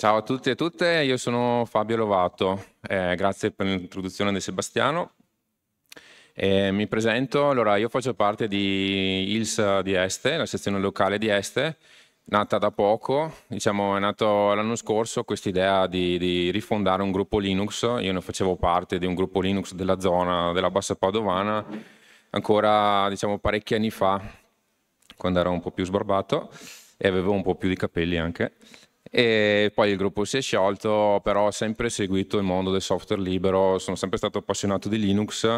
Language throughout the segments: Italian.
Ciao a tutti e a tutte, io sono Fabio Lovato, eh, grazie per l'introduzione di Sebastiano. Eh, mi presento, allora io faccio parte di ILS di Este, la sezione locale di Este, nata da poco, diciamo è nato l'anno scorso questa idea di, di, rifondare un gruppo Linux, io ne facevo parte di un gruppo Linux della zona della Bassa Padovana ancora diciamo parecchi anni fa, quando ero un po' più sbarbato e avevo un po' più di capelli anche. E poi il gruppo si è sciolto, però ho sempre seguito il mondo del software libero, sono sempre stato appassionato di Linux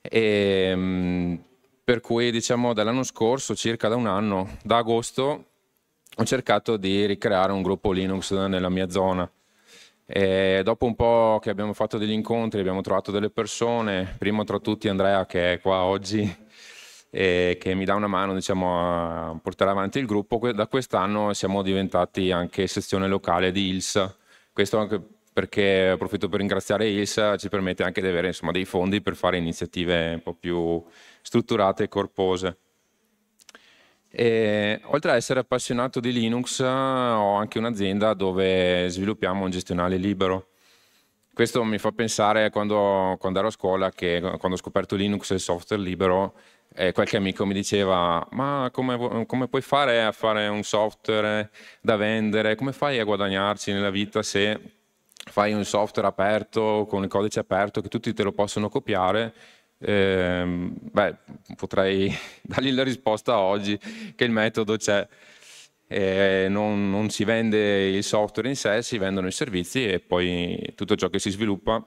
e, mm, per cui diciamo dall'anno scorso, circa da un anno, da agosto, ho cercato di ricreare un gruppo Linux nella mia zona. E dopo un po' che abbiamo fatto degli incontri, abbiamo trovato delle persone, primo tra tutti Andrea che è qua oggi, e che mi dà una mano diciamo, a portare avanti il gruppo. Da quest'anno siamo diventati anche sezione locale di ILS, questo anche perché approfitto per ringraziare ILS, ci permette anche di avere insomma, dei fondi per fare iniziative un po' più strutturate e corpose. E, oltre ad essere appassionato di Linux, ho anche un'azienda dove sviluppiamo un gestionale libero. Questo mi fa pensare quando, quando ero a scuola, che quando ho scoperto Linux e il software libero, eh, qualche amico mi diceva ma come, come, puoi fare a fare un software da vendere, come fai a guadagnarci nella vita se fai un software aperto, con il codice aperto, che tutti te lo possono copiare? Eh, beh, potrei dargli la risposta oggi che il metodo c'è. Eh, non, non si vende il software in sé, si vendono i servizi e poi tutto ciò che si sviluppa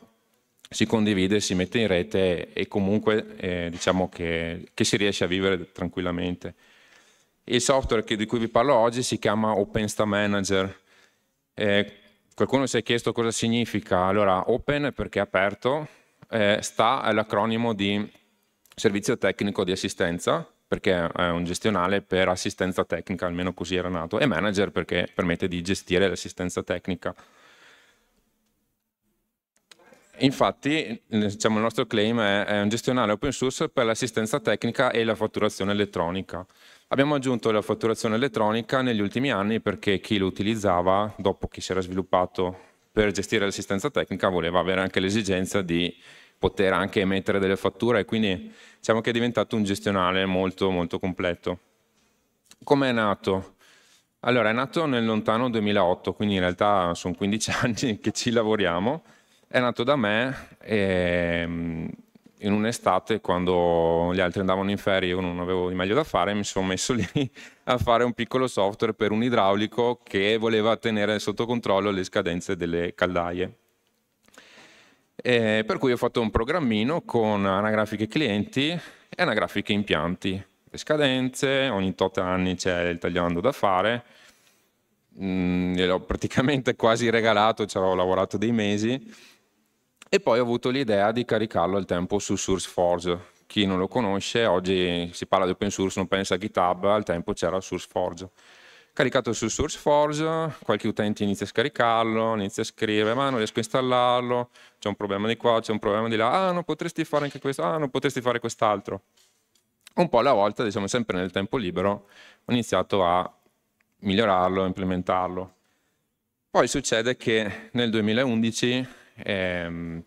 si condivide, si mette in rete e comunque eh, diciamo che, che, si riesce a vivere tranquillamente. Il software che, di cui vi parlo oggi si chiama OpenSta Manager. Eh, qualcuno si è chiesto cosa significa. Allora, Open perché è aperto, eh, Sta è l'acronimo di Servizio Tecnico di Assistenza, perché è un gestionale per assistenza tecnica, almeno così era nato, e Manager perché permette di gestire l'assistenza tecnica. Infatti diciamo, il nostro claim è, è un gestionale open source per l'assistenza tecnica e la fatturazione elettronica. Abbiamo aggiunto la fatturazione elettronica negli ultimi anni perché chi lo utilizzava, dopo che si era sviluppato per gestire l'assistenza tecnica, voleva avere anche l'esigenza di poter anche emettere delle fatture e quindi diciamo che è diventato un gestionale molto molto completo. Come è nato? Allora, è nato nel lontano 2008, quindi in realtà sono 15 anni che ci lavoriamo è nato da me e, ehm, in un'estate quando gli altri andavano in ferie io non avevo di meglio da fare mi sono messo lì a fare un piccolo software per un idraulico che voleva tenere sotto controllo le scadenze delle caldaie. E per cui ho fatto un programmino con anagrafiche clienti e anagrafiche impianti. Le scadenze, ogni tot anni c'è il tagliando da fare, mm, gliel'ho praticamente quasi regalato, ci avevo lavorato dei mesi e poi ho avuto l'idea di caricarlo al tempo su SourceForge. Chi non lo conosce, oggi si parla di open source, non pensa a GitHub, al tempo c'era SourceForge. Caricato su SourceForge, qualche utente inizia a scaricarlo, inizia a scrivere, ma non riesco a installarlo, c'è un problema di qua, c'è un problema di là, ah non potresti fare anche questo, ah non potresti fare quest'altro. Un po' alla volta, diciamo sempre nel tempo libero, ho iniziato a migliorarlo, implementarlo. Poi succede che nel 2011 ehm,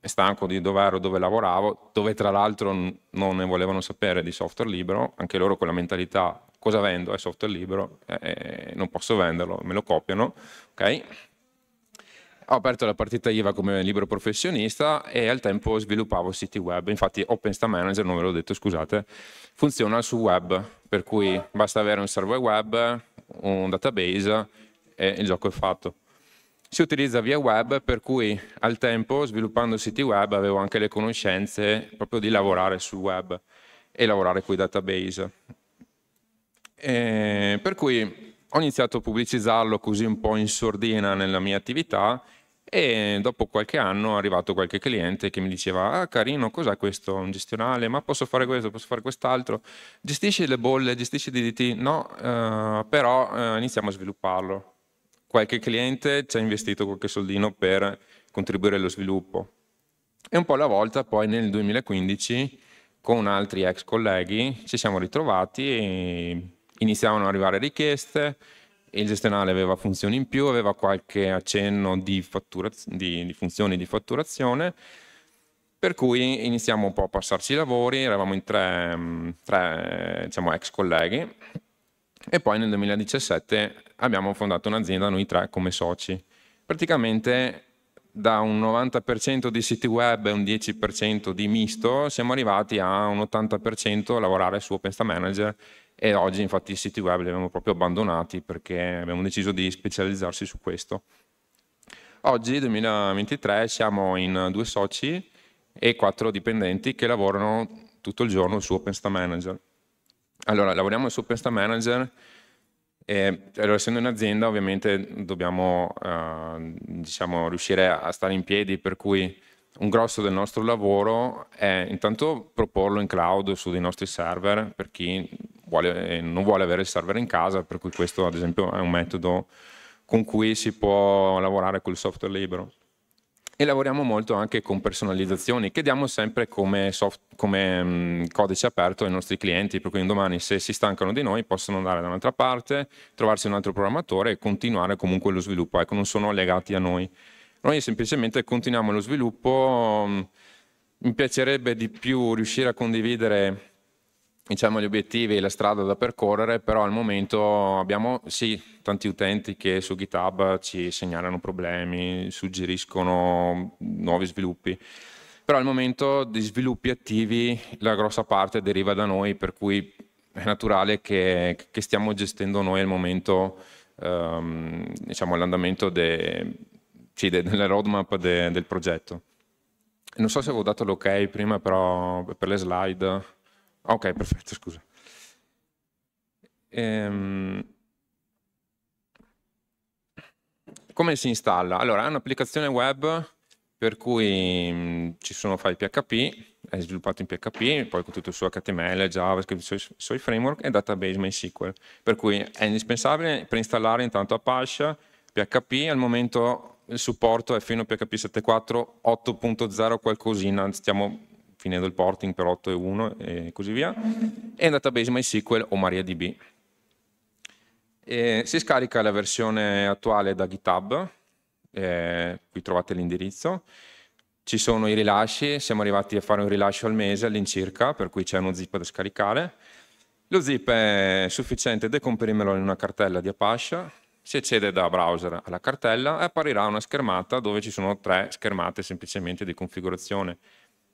stanco di dove ero, dove lavoravo, dove tra l'altro non ne volevano sapere di software libero, anche loro con la mentalità cosa vendo? È software libero, eh, eh, non posso venderlo, me lo copiano, ok? Ho aperto la partita IVA come libero professionista e al tempo sviluppavo siti web, infatti OpenStack Manager, non ve l'ho detto, scusate, funziona su web, per cui basta avere un server web, un database e il gioco è fatto si utilizza via web, per cui al tempo, sviluppando siti web, avevo anche le conoscenze proprio di lavorare sul web e lavorare con i database. E per cui ho iniziato a pubblicizzarlo così un po' in sordina nella mia attività e dopo qualche anno è arrivato qualche cliente che mi diceva ah carino cos'è questo un gestionale ma posso fare questo posso fare quest'altro gestisci le bolle gestisci DDT no eh, però eh, iniziamo a svilupparlo qualche cliente ci ha investito qualche soldino per contribuire allo sviluppo. E un po' alla volta poi nel 2015 con altri ex colleghi ci siamo ritrovati e iniziavano ad arrivare richieste, il gestionale aveva funzioni in più, aveva qualche accenno di, di, di funzioni di fatturazione, per cui iniziamo un po' a passarci i lavori, eravamo in tre, mm, tre diciamo, ex colleghi e poi nel 2017 abbiamo fondato un'azienda noi tre come soci. Praticamente da un 90% di siti web e un 10% di misto siamo arrivati a un 80% a lavorare su OpenStack Manager e oggi infatti i siti web li abbiamo proprio abbandonati perché abbiamo deciso di specializzarsi su questo. Oggi, 2023, siamo in due soci e quattro dipendenti che lavorano tutto il giorno su OpenStack Manager. Allora, lavoriamo su Pesta Manager. E, allora, essendo un'azienda, ovviamente dobbiamo eh, diciamo, riuscire a stare in piedi, per cui un grosso del nostro lavoro è intanto proporlo in cloud su dei nostri server per chi vuole, eh, non vuole avere il server in casa, per cui questo ad esempio è un metodo con cui si può lavorare col software libero e lavoriamo molto anche con personalizzazioni che diamo sempre come, soft, come mh, mm, codice aperto ai nostri clienti, per cui domani se si stancano di noi possono andare da un'altra parte, trovarsi un altro programmatore e continuare comunque lo sviluppo, ecco, non sono legati a noi. Noi semplicemente continuiamo lo sviluppo, mh, mm, mi piacerebbe di più riuscire a condividere diciamo, gli obiettivi e la strada da percorrere, però al momento abbiamo sì tanti utenti che su GitHub ci segnalano problemi, suggeriscono nuovi sviluppi, però al momento di sviluppi attivi la grossa parte deriva da noi, per cui è naturale che, che stiamo gestendo noi al momento ehm, diciamo, l'andamento de, sì, de, della roadmap de, del progetto. Non so se avevo dato l'ok prima, però per le slide Ok, perfetto, scusa. Ehm... Come si installa? Allora, è un'applicazione web per cui mh, mm, ci sono file PHP, è sviluppato in PHP, poi con tutto il suo HTML, JavaScript, i suoi, suoi framework e database MySQL, per cui è indispensabile installare intanto Apache, PHP, al momento il supporto è fino a PHP 7.4, 8.0 qualcosina, stiamo finendo il porting per 8.1 e così via, e un database MySQL o MariaDB. E si scarica la versione attuale da GitHub, eh, qui trovate l'indirizzo, ci sono i rilasci, siamo arrivati a fare un rilascio al mese all'incirca, per cui c'è uno zip da scaricare. Lo zip è sufficiente decomprimerlo in una cartella di Apache, si accede da browser alla cartella e apparirà una schermata dove ci sono tre schermate semplicemente di configurazione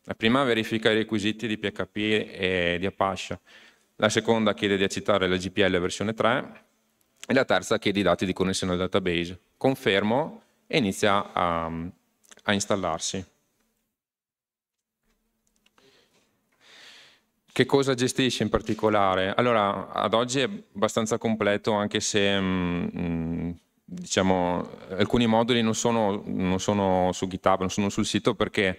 la prima verifica i requisiti di PHP e di Apache, la seconda chiede di accettare la GPL versione 3 e la terza chiede i dati di connessione al database. Confermo e inizia a, a installarsi. Che cosa gestisce in particolare? Allora, ad oggi è abbastanza completo anche se mh, mm, mm, diciamo, alcuni moduli non sono, non sono su GitHub, non sono sul sito perché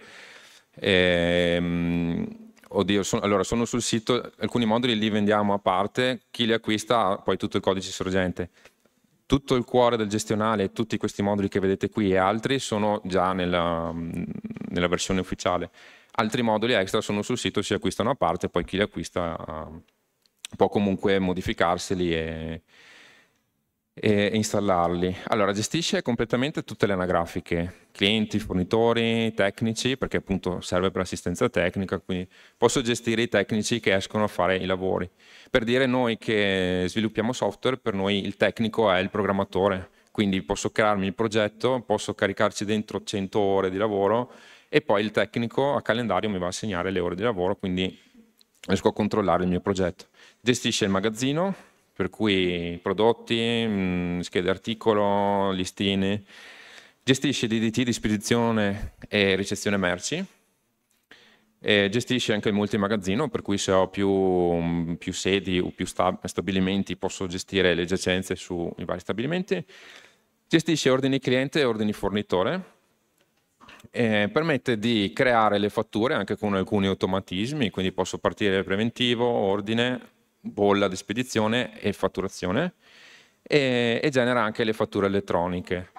e, ehm, oddio, sono, allora sono sul sito, alcuni moduli li vendiamo a parte, chi li acquista ha poi tutto il codice sorgente. Tutto il cuore del gestionale, tutti questi moduli che vedete qui e altri sono già nella, nella versione ufficiale. Altri moduli extra sono sul sito, si acquistano a parte, poi chi li acquista ah, può comunque modificarseli e, e installarli. Allora, gestisce completamente tutte le anagrafiche, clienti, fornitori, tecnici, perché appunto serve per assistenza tecnica, quindi posso gestire i tecnici che escono a fare i lavori. Per dire noi che sviluppiamo software, per noi il tecnico è il programmatore, quindi posso crearmi il progetto, posso caricarci dentro 100 ore di lavoro e poi il tecnico a calendario mi va a segnare le ore di lavoro, quindi riesco a controllare il mio progetto. Gestisce il magazzino, per cui prodotti, mh, mm, schede articolo, listini, gestisce DDT di spedizione e ricezione merci, e gestisce anche il multimagazzino, per cui se ho più, mm, più sedi o più stab- stabilimenti posso gestire le giacenze sui vari stabilimenti, gestisce ordini cliente e ordini fornitore, eh, permette di creare le fatture anche con alcuni automatismi, quindi posso partire preventivo, ordine, bolla di spedizione e fatturazione e, e genera anche le fatture elettroniche.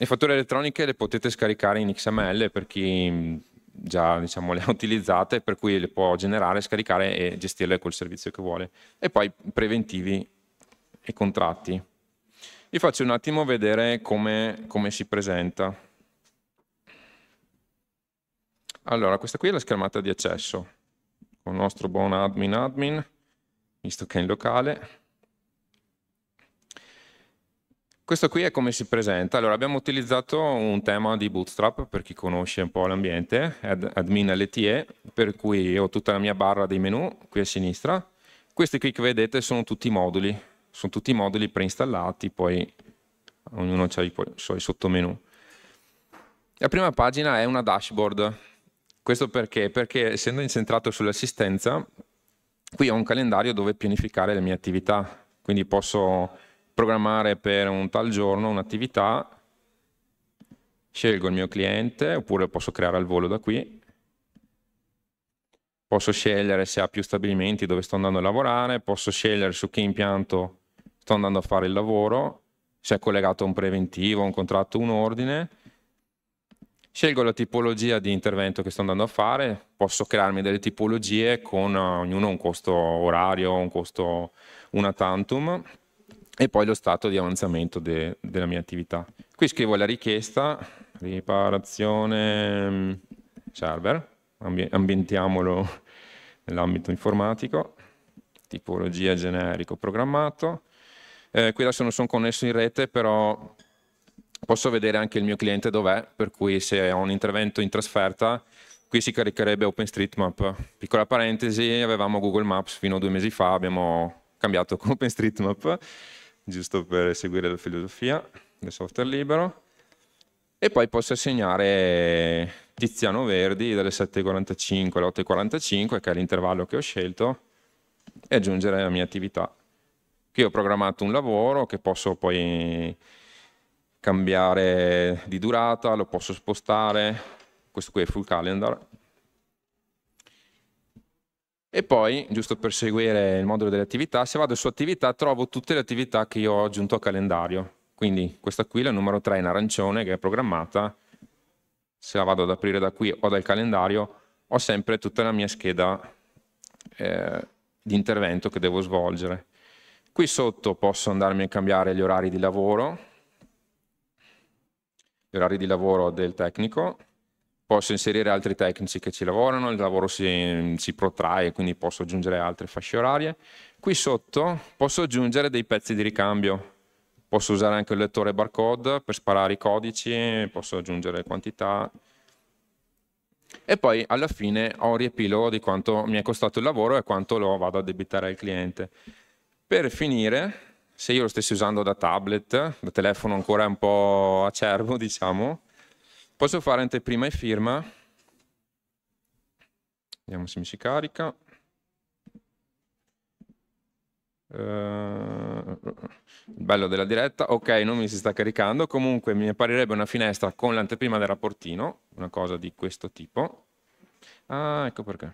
Le fatture elettroniche le potete scaricare in XML per chi già diciamo, le ha utilizzate, per cui le può generare, scaricare e gestirle col servizio che vuole. E poi preventivi e contratti. Vi faccio un attimo vedere come, come si presenta. Allora, questa qui è la schermata di accesso, con il nostro buon admin admin visto che è in locale. Questo qui è come si presenta. Allora, abbiamo utilizzato un tema di Bootstrap, per chi conosce un po' l'ambiente, ad, admin LTE, per cui ho tutta la mia barra dei menu qui a sinistra. Questi qui che vedete sono tutti i moduli, sono tutti i moduli preinstallati, poi ognuno ha i suoi sottomenu. La prima pagina è una dashboard. Questo perché? Perché essendo incentrato sull'assistenza, qui ho un calendario dove pianificare le mie attività, quindi posso programmare per un tal giorno un'attività, scelgo il mio cliente oppure posso creare al volo da qui, posso scegliere se ha più stabilimenti dove sto andando a lavorare, posso scegliere su che impianto sto andando a fare il lavoro, se è collegato a un preventivo, un contratto, un ordine, Scelgo la tipologia di intervento che sto andando a fare, posso crearmi delle tipologie con eh, ognuno un costo orario, un costo una tantum e poi lo stato di avanzamento de, della mia attività. Qui scrivo la richiesta, riparazione mm, server, ambi ambientiamolo nell'ambito informatico, tipologia generico programmato. Eh, qui adesso non sono connesso in rete, però posso vedere anche il mio cliente dov'è, per cui se ho un intervento in trasferta, qui si caricherebbe OpenStreetMap. Piccola parentesi, avevamo Google Maps fino a due mesi fa, abbiamo cambiato con OpenStreetMap, giusto per seguire la filosofia del software libero. E poi posso assegnare Tiziano Verdi dalle 7.45 alle 8.45, che è l'intervallo che ho scelto, e aggiungere la mia attività. Qui ho programmato un lavoro che posso poi cambiare di durata, lo posso spostare, questo qui è full calendar. E poi, giusto per seguire il modulo delle attività, se vado su attività trovo tutte le attività che io ho aggiunto a calendario. Quindi questa qui, la numero 3 in arancione, che è programmata, se la vado ad aprire da qui o dal calendario, ho sempre tutta la mia scheda eh, di intervento che devo svolgere. Qui sotto posso andarmi a cambiare gli orari di lavoro, gli orari di lavoro del tecnico, posso inserire altri tecnici che ci lavorano, il lavoro si, si protrae, quindi posso aggiungere altre fasce orarie. Qui sotto posso aggiungere dei pezzi di ricambio, posso usare anche il lettore barcode per sparare i codici, posso aggiungere quantità. E poi alla fine ho un riepilogo di quanto mi è costato il lavoro e quanto lo vado a debitare al cliente. Per finire se io lo stessi usando da tablet, da telefono ancora un po' acerbo, diciamo, posso fare anteprima e firma. Vediamo se mi si carica. Uh, bello della diretta, ok, non mi si sta caricando. Comunque mi apparirebbe una finestra con l'anteprima del rapportino, una cosa di questo tipo. Ah, ecco perché.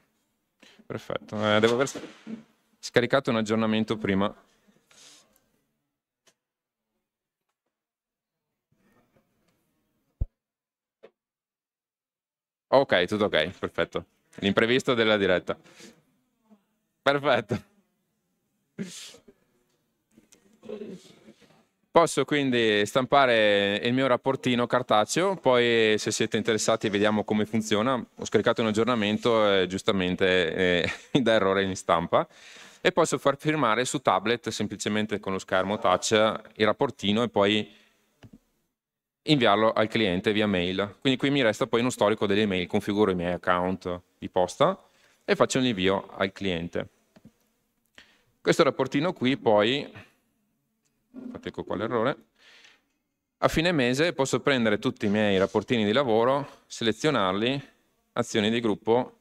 Perfetto, eh, devo aver scaricato un aggiornamento prima. Ok, tutto ok, perfetto. L'imprevisto della diretta. Perfetto. Posso quindi stampare il mio rapportino cartaceo, poi se siete interessati vediamo come funziona. Ho scaricato un aggiornamento e giustamente eh, mi dà errore in stampa. E posso far firmare su tablet semplicemente con lo schermo touch il rapportino e poi inviarlo al cliente via mail. Quindi qui mi resta poi uno storico delle mail, configuro i miei account di posta e faccio un invio al cliente. Questo rapportino qui poi, infatti ecco qua l'errore, a fine mese posso prendere tutti i miei rapportini di lavoro, selezionarli, azioni di gruppo,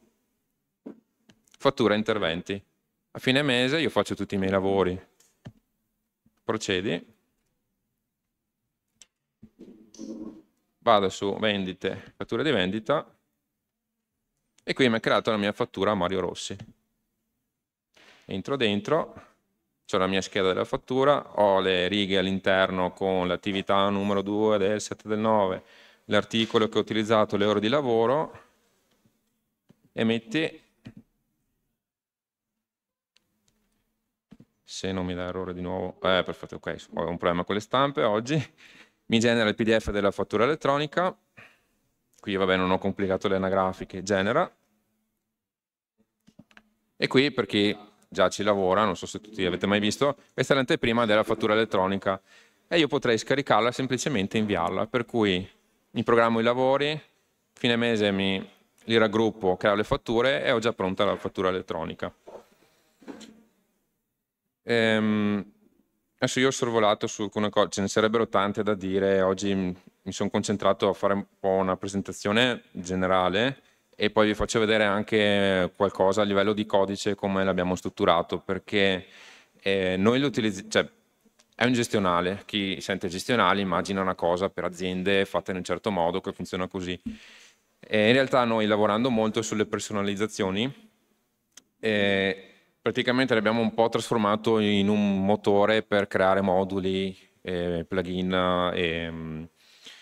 fattura interventi. A fine mese io faccio tutti i miei lavori, procedi, vado su vendite, fattura di vendita e qui mi ha creato la mia fattura Mario Rossi. Entro dentro, c'è la mia scheda della fattura, ho le righe all'interno con l'attività numero 2 del 7 del 9, l'articolo che ho utilizzato, le ore di lavoro e metti se non mi dà errore di nuovo eh perfetto ok ho un problema con le stampe oggi mi genera il PDF della fattura elettronica, qui vabbè non ho complicato le anagrafiche, genera, e qui per chi già ci lavora, non so se tutti avete mai visto, questa è l'anteprima della fattura elettronica e io potrei scaricarla semplicemente inviarla, per cui mi programmo i lavori, fine mese mi, li raggruppo, creo le fatture e ho già pronta la fattura elettronica. Ehm, Adesso io ho sorvolato su alcune cose, ce ne sarebbero tante da dire, oggi mi sono concentrato a fare un po' una presentazione generale e poi vi faccio vedere anche qualcosa a livello di codice come l'abbiamo strutturato, perché eh, noi lo utilizziamo, cioè, è un gestionale, chi sente gestionale immagina una cosa per aziende fatta in un certo modo che funziona così. E in realtà noi lavorando molto sulle personalizzazioni, eh, praticamente l'abbiamo un po' trasformato in un motore per creare moduli, eh, plugin e um,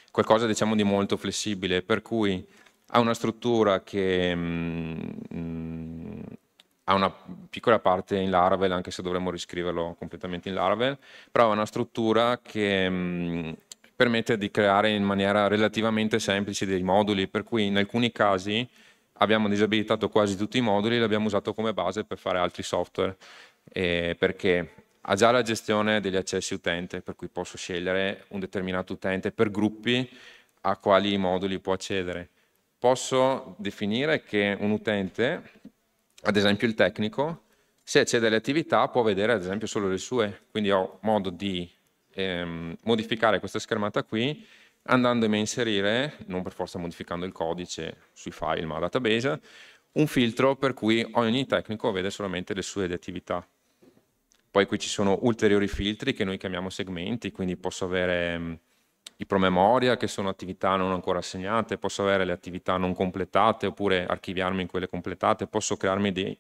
qualcosa diciamo di molto flessibile, per cui ha una struttura che um, ha una piccola parte in Laravel, anche se dovremmo riscriverlo completamente in Laravel, però ha una struttura che um, permette di creare in maniera relativamente semplice dei moduli, per cui in alcuni casi abbiamo disabilitato quasi tutti i moduli e l'abbiamo usato come base per fare altri software, eh, perché ha già la gestione degli accessi utente, per cui posso scegliere un determinato utente per gruppi a quali moduli può accedere. Posso definire che un utente, ad esempio il tecnico, se accede alle attività può vedere ad esempio solo le sue, quindi ho modo di ehm, modificare questa schermata qui andandomi a inserire, non per forza modificando il codice sui file ma a database, un filtro per cui ogni tecnico vede solamente le sue attività. Poi qui ci sono ulteriori filtri che noi chiamiamo segmenti, quindi posso avere mm, i promemoria che sono attività non ancora assegnate, posso avere le attività non completate oppure archiviarmi in quelle completate, posso crearmi dei,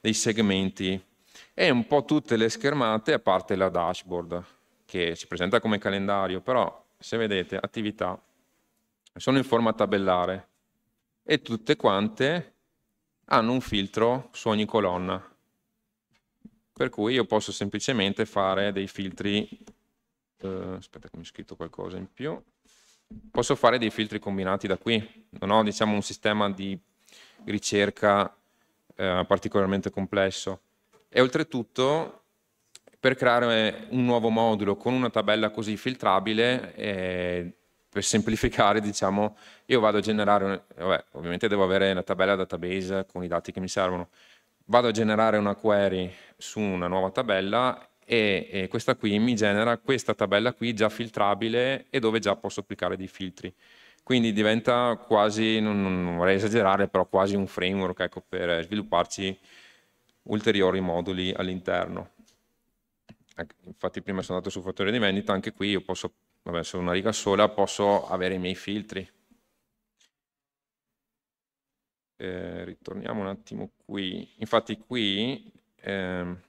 dei segmenti e un po' tutte le schermate a parte la dashboard che si presenta come calendario, però se vedete, attività, sono in forma tabellare e tutte quante hanno un filtro su ogni colonna. Per cui io posso semplicemente fare dei filtri, eh, aspetta che mi ho scritto qualcosa in più, posso fare dei filtri combinati da qui, non ho diciamo un sistema di ricerca eh, particolarmente complesso e oltretutto per creare un nuovo modulo con una tabella così filtrabile eh, per semplificare diciamo io vado a generare vabbè, ovviamente devo avere la tabella database con i dati che mi servono vado a generare una query su una nuova tabella e, e questa qui mi genera questa tabella qui già filtrabile e dove già posso applicare dei filtri quindi diventa quasi non, non vorrei esagerare però quasi un framework ecco, per svilupparci ulteriori moduli all'interno Ecco, infatti prima sono andato sul fattore di vendita, anche qui io posso, vabbè solo una riga sola, posso avere i miei filtri. Eh, ritorniamo un attimo qui, infatti qui ehm,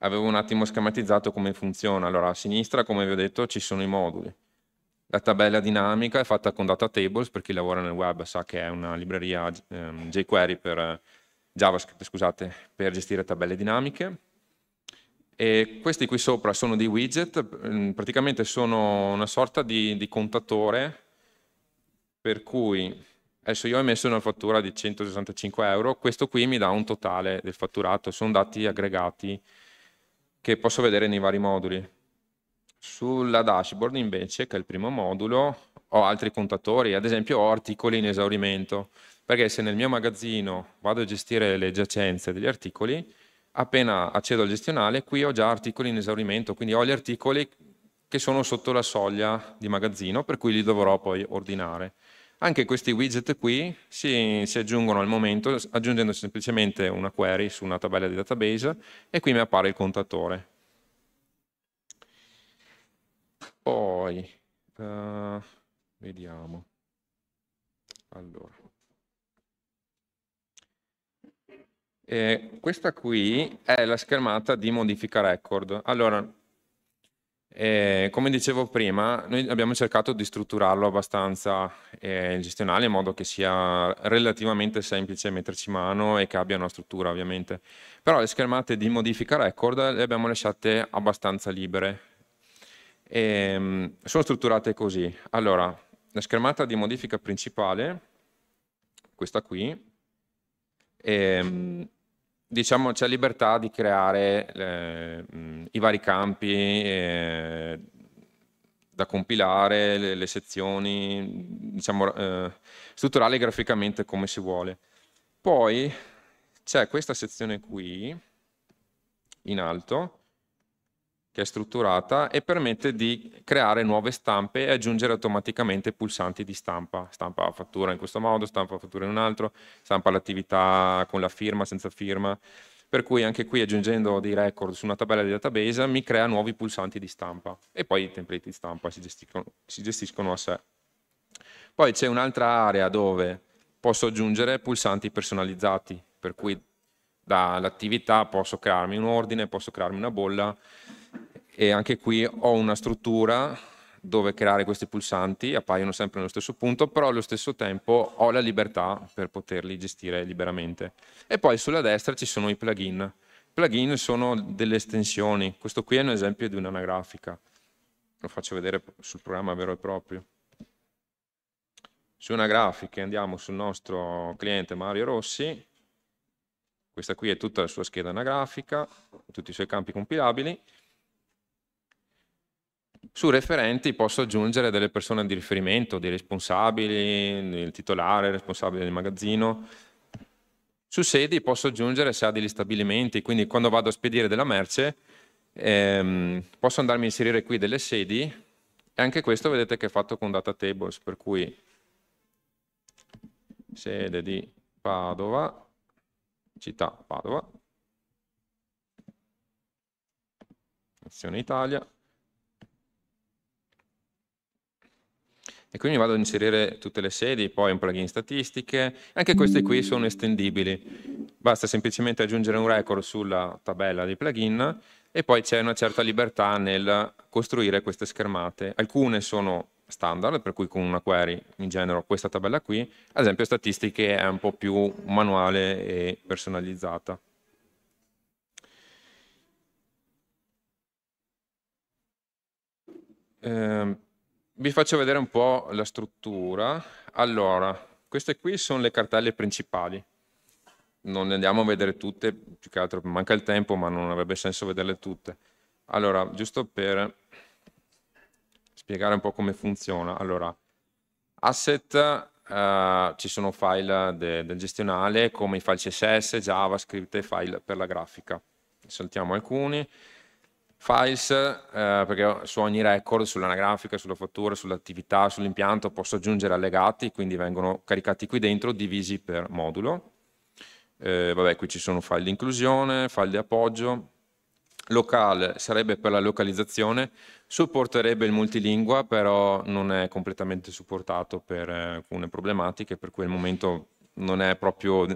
avevo un attimo schematizzato come funziona, allora a sinistra come vi ho detto ci sono i moduli, la tabella dinamica è fatta con Data Tables, per chi lavora nel web sa che è una libreria ehm, jQuery per JavaScript scusate, per gestire tabelle dinamiche. E questi qui sopra sono dei widget, mm, praticamente sono una sorta di, di contatore per cui adesso io ho emesso una fattura di 165 euro, questo qui mi dà un totale del fatturato, sono dati aggregati che posso vedere nei vari moduli. Sulla dashboard invece, che è il primo modulo, ho altri contatori, ad esempio ho articoli in esaurimento. Perché se nel mio magazzino vado a gestire le giacenze degli articoli, appena accedo al gestionale, qui ho già articoli in esaurimento, quindi ho gli articoli che sono sotto la soglia di magazzino, per cui li dovrò poi ordinare. Anche questi widget qui si, si, aggiungono al momento aggiungendo semplicemente una query su una tabella di database e qui mi appare il contatore. Poi, uh, vediamo. Allora. Eh, questa qui è la schermata di modifica record. Allora, eh, come dicevo prima, noi abbiamo cercato di strutturarlo abbastanza eh, gestionale in modo che sia relativamente semplice metterci mano e che abbia una struttura ovviamente. Però le schermate di modifica record le abbiamo lasciate abbastanza libere. E, ehm, sono strutturate così. Allora, la schermata di modifica principale, questa qui, e, ehm, diciamo, c'è libertà di creare eh, i vari campi eh, da compilare, le, le sezioni, diciamo, eh, strutturarle graficamente come si vuole. Poi c'è questa sezione qui, in alto, che è strutturata e permette di creare nuove stampe e aggiungere automaticamente pulsanti di stampa, stampa fattura in questo modo, stampa fattura in un altro, stampa l'attività con la firma, senza firma, per cui anche qui aggiungendo dei record su una tabella di database mi crea nuovi pulsanti di stampa e poi i template di stampa si gestiscono, si gestiscono a sé. Poi c'è un'altra area dove posso aggiungere pulsanti personalizzati, per cui dall'attività posso crearmi un ordine, posso crearmi una bolla, e anche qui ho una struttura dove creare questi pulsanti, appaiono sempre nello stesso punto, però allo stesso tempo ho la libertà per poterli gestire liberamente. E poi sulla destra ci sono i plugin. Plugin sono delle estensioni, questo qui è un esempio di un'anagrafica, lo faccio vedere sul programma vero e proprio. Su una grafica andiamo sul nostro cliente Mario Rossi, questa qui è tutta la sua scheda anagrafica, tutti i suoi campi compilabili, su referenti posso aggiungere delle persone di riferimento, dei responsabili, il titolare, il responsabile del magazzino. Su sedi posso aggiungere se ha degli stabilimenti, quindi quando vado a spedire della merce ehm, posso andarmi a inserire qui delle sedi e anche questo vedete che è fatto con data tables, per cui sede di Padova, città Padova, Nazione Italia, e quindi vado ad inserire tutte le sedi, poi un plugin statistiche, anche queste qui sono estendibili, basta semplicemente aggiungere un record sulla tabella dei plugin e poi c'è una certa libertà nel costruire queste schermate, alcune sono standard, per cui con una query mi genero questa tabella qui, ad esempio statistiche è un po' più manuale e personalizzata. Eh, vi faccio vedere un po' la struttura. Allora, queste qui sono le cartelle principali. Non le andiamo a vedere tutte, più che altro manca il tempo, ma non avrebbe senso vederle tutte. Allora, giusto per spiegare un po' come funziona. Allora, asset, eh, ci sono file de del gestionale come i file CSS, JavaScript e file per la grafica. Saltiamo alcuni files, eh, perché su ogni record, sull'anagrafica, sulla fattura, sull'attività, sull'impianto, posso aggiungere allegati, quindi vengono caricati qui dentro, divisi per modulo. Eh, vabbè, qui ci sono file di inclusione, file di appoggio, locale sarebbe per la localizzazione, supporterebbe il multilingua, però non è completamente supportato per eh, alcune problematiche, per cui al momento non è proprio,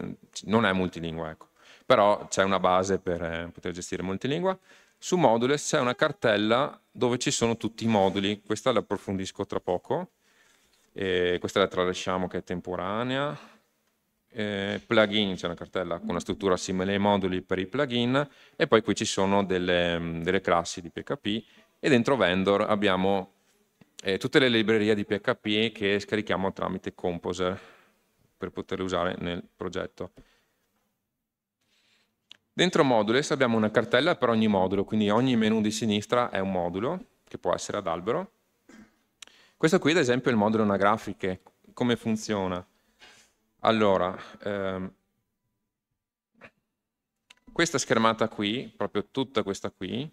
non è multilingua, ecco. Però c'è una base per eh, poter gestire multilingua. Su Modules c'è una cartella dove ci sono tutti i moduli, questa la approfondisco tra poco, e questa la tralasciamo che è temporanea, eh, plugin, c'è una cartella con una struttura simile ai moduli per i plugin e poi qui ci sono delle, delle classi di PHP e dentro vendor abbiamo eh, tutte le librerie di PHP che scarichiamo tramite Composer per poterle usare nel progetto. Dentro modules abbiamo una cartella per ogni modulo, quindi ogni menu di sinistra è un modulo, che può essere ad albero. Questo qui ad esempio è il modulo anagrafiche, come funziona? Allora, ehm, questa schermata qui, proprio tutta questa qui,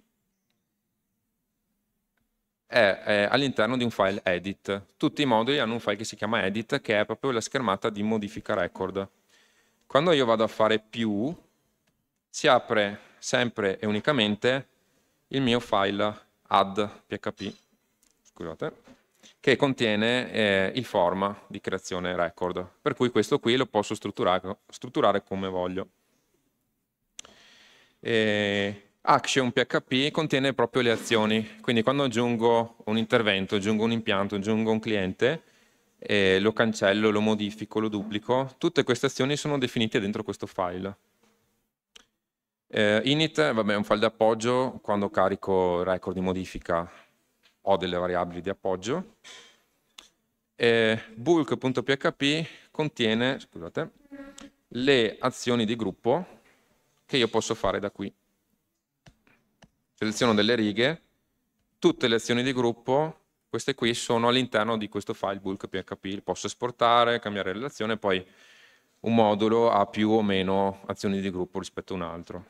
è, è all'interno di un file edit. Tutti i moduli hanno un file che si chiama edit, che è proprio la schermata di modifica record. Quando io vado a fare più, si apre sempre e unicamente il mio file add.php, scusate, che contiene eh, il form di creazione record, per cui questo qui lo posso strutturare, strutturare come voglio. E action.php contiene proprio le azioni, quindi quando aggiungo un intervento, aggiungo un impianto, aggiungo un cliente, eh, lo cancello, lo modifico, lo duplico, tutte queste azioni sono definite dentro questo file. Eh, init vabbè, è un file di appoggio, quando carico il record di modifica ho delle variabili di appoggio. Eh, bulk.php contiene scusate, le azioni di gruppo che io posso fare da qui. Seleziono delle righe, tutte le azioni di gruppo, queste qui sono all'interno di questo file bulk.php, posso esportare, cambiare relazione, poi un modulo ha più o meno azioni di gruppo rispetto a un altro.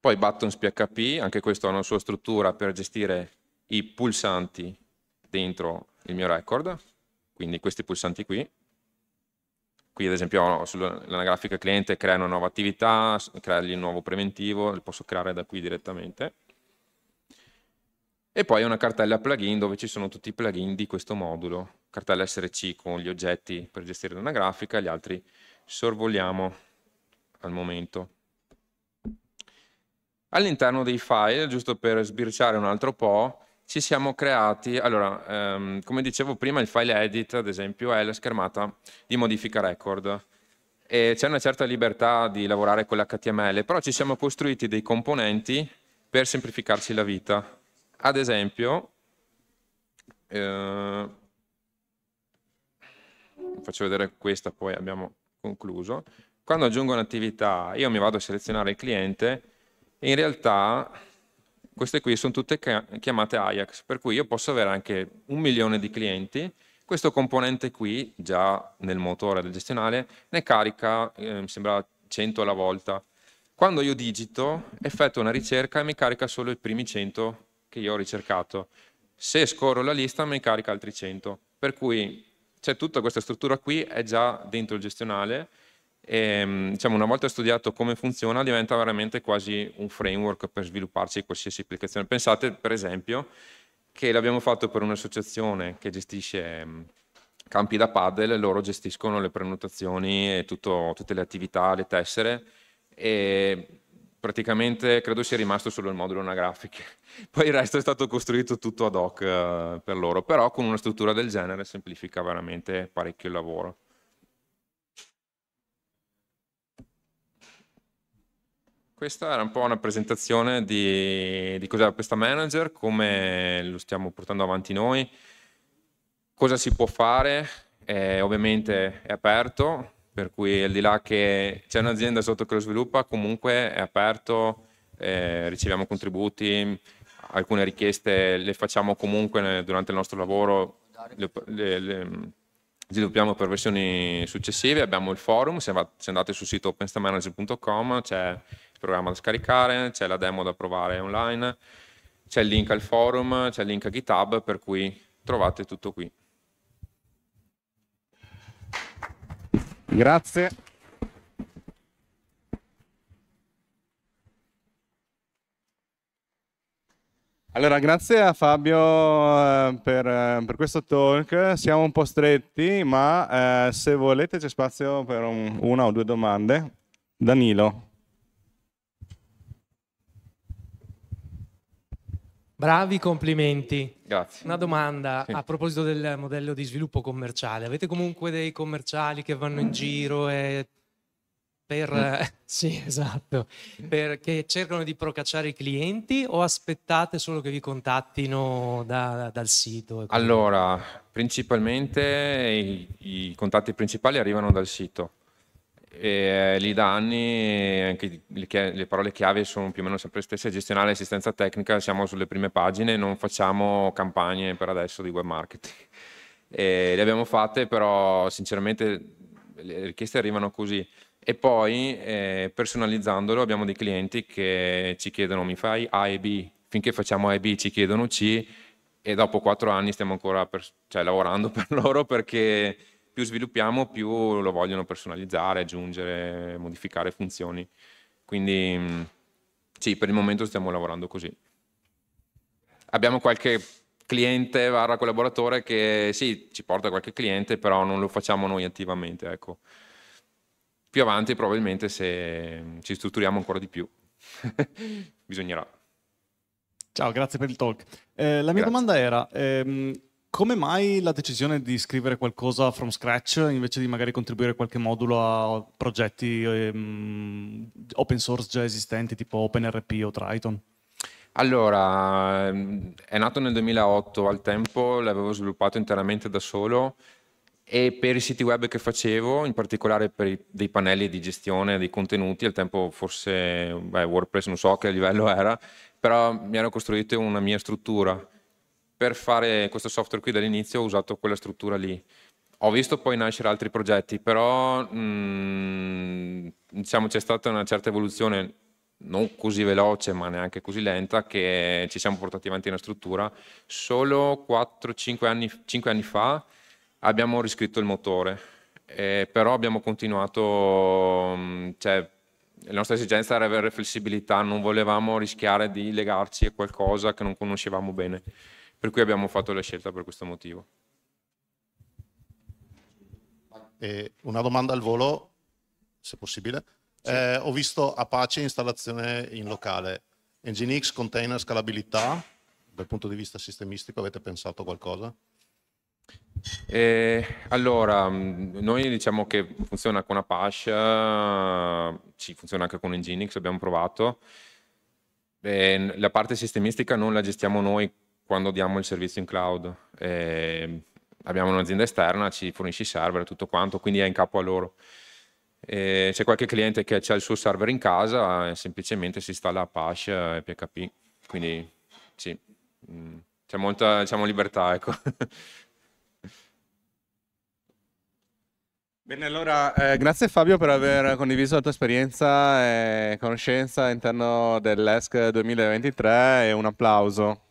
Poi buttons PHP, anche questo ha una sua struttura per gestire i pulsanti dentro il mio record, quindi questi pulsanti qui. Qui ad esempio sulla grafica cliente crea una nuova attività, crea un nuovo preventivo, lo posso creare da qui direttamente. E poi una cartella plugin dove ci sono tutti i plugin di questo modulo, cartella src con gli oggetti per gestire una grafica, gli altri sorvoliamo al momento. All'interno dei file, giusto per sbirciare un altro po', ci siamo creati, allora, ehm, come dicevo prima, il file edit, ad esempio, è la schermata di modifica record. E C'è una certa libertà di lavorare con l'HTML, però ci siamo costruiti dei componenti per semplificarci la vita. Ad esempio, eh, faccio vedere questa, poi abbiamo concluso. Quando aggiungo un'attività, io mi vado a selezionare il cliente e in realtà queste qui sono tutte chiamate Ajax, per cui io posso avere anche un milione di clienti. Questo componente qui, già nel motore del gestionale, ne carica, eh, mi sembra, 100 alla volta. Quando io digito, effetto una ricerca e mi carica solo i primi 100 che io ho ricercato. Se scorro la lista, mi carica altri 100. Per cui cioè tutta questa struttura qui è già dentro il gestionale e mm, diciamo, una volta studiato come funziona diventa veramente quasi un framework per svilupparci qualsiasi applicazione. Pensate per esempio che l'abbiamo fatto per un'associazione che gestisce mm, campi da paddle, loro gestiscono le prenotazioni e tutto, tutte le attività, le tessere e praticamente credo sia rimasto solo il modulo anagrafiche, poi il resto è stato costruito tutto ad hoc eh, per loro, però con una struttura del genere semplifica veramente parecchio il lavoro. Questa era un po' una presentazione di, di cos'è questa manager, come lo stiamo portando avanti noi, cosa si può fare, eh, ovviamente è aperto, per cui al di là che c'è un'azienda sotto che lo sviluppa, comunque è aperto, eh, riceviamo contributi, alcune richieste le facciamo comunque durante il nostro lavoro, le, le, le sviluppiamo per versioni successive, abbiamo il forum, se, va, se andate sul sito openstammanager.com c'è il programma da scaricare, c'è la demo da provare online, c'è il link al forum, c'è il link a GitHub, per cui trovate tutto qui. Grazie. Allora, grazie a Fabio eh, per, eh, per, questo talk. Siamo un po' stretti, ma eh, se volete c'è spazio per un, una o due domande. Danilo. Bravi complimenti. Grazie. Una domanda sì. a proposito del modello di sviluppo commerciale. Avete comunque dei commerciali che vanno in giro e per, mm. sì, esatto, perché cercano di procacciare i clienti o aspettate solo che vi contattino da, dal sito? Allora, principalmente i, i contatti principali arrivano dal sito e eh, lì da anni anche le, parole chiave sono più o meno sempre le stesse, gestionale e assistenza tecnica, siamo sulle prime pagine, non facciamo campagne per adesso di web marketing. E le abbiamo fatte, però sinceramente le richieste arrivano così. E poi eh, personalizzandolo abbiamo dei clienti che ci chiedono mi fai A e B, finché facciamo A e B ci chiedono C e dopo quattro anni stiamo ancora per, cioè, lavorando per loro perché più sviluppiamo, più lo vogliono personalizzare, aggiungere, modificare funzioni. Quindi mm, sì, per il momento stiamo lavorando così. Abbiamo qualche cliente, barra collaboratore che sì, ci porta qualche cliente, però non lo facciamo noi attivamente, ecco. Più avanti probabilmente se ci strutturiamo ancora di più, bisognerà. Ciao, grazie per il talk. Eh, la mia grazie. domanda era, ehm, come mai la decisione di scrivere qualcosa from scratch invece di magari contribuire qualche modulo a progetti ehm, open source già esistenti tipo OpenRP o Triton? Allora, ehm, è nato nel 2008, al tempo l'avevo sviluppato interamente da solo e per i siti web che facevo, in particolare per i, dei pannelli di gestione dei contenuti, al tempo forse beh, WordPress non so che livello era, però mi ero costruito una mia struttura per fare questo software qui dall'inizio ho usato quella struttura lì. Ho visto poi nascere altri progetti, però mh, mm, diciamo c'è stata una certa evoluzione non così veloce ma neanche così lenta che ci siamo portati avanti una struttura. Solo 4-5 anni, anni, fa abbiamo riscritto il motore, eh, però abbiamo continuato, mh, mm, cioè, la nostra esigenza era avere flessibilità, non volevamo rischiare di legarci a qualcosa che non conoscevamo bene per cui abbiamo fatto la scelta per questo motivo. Eh, una domanda al volo, se possibile. Sì. Eh, ho visto Apache installazione in locale, Nginx container scalabilità, dal punto di vista sistemistico avete pensato qualcosa? Eh, allora, mm, noi diciamo che funziona con Apache, ci funziona anche con Nginx, abbiamo provato. la parte sistemistica non la gestiamo noi quando diamo il servizio in cloud. Eh, abbiamo un'azienda esterna, ci fornisce i server e tutto quanto, quindi è in capo a loro. Eh, c'è qualche cliente che ha il suo server in casa, eh, semplicemente si installa Apache e PHP, quindi sì, mm, c'è molta diciamo, libertà. Ecco. Bene, allora eh, grazie Fabio per aver condiviso la tua esperienza e conoscenza all'interno dell'ESC 2023 e un applauso.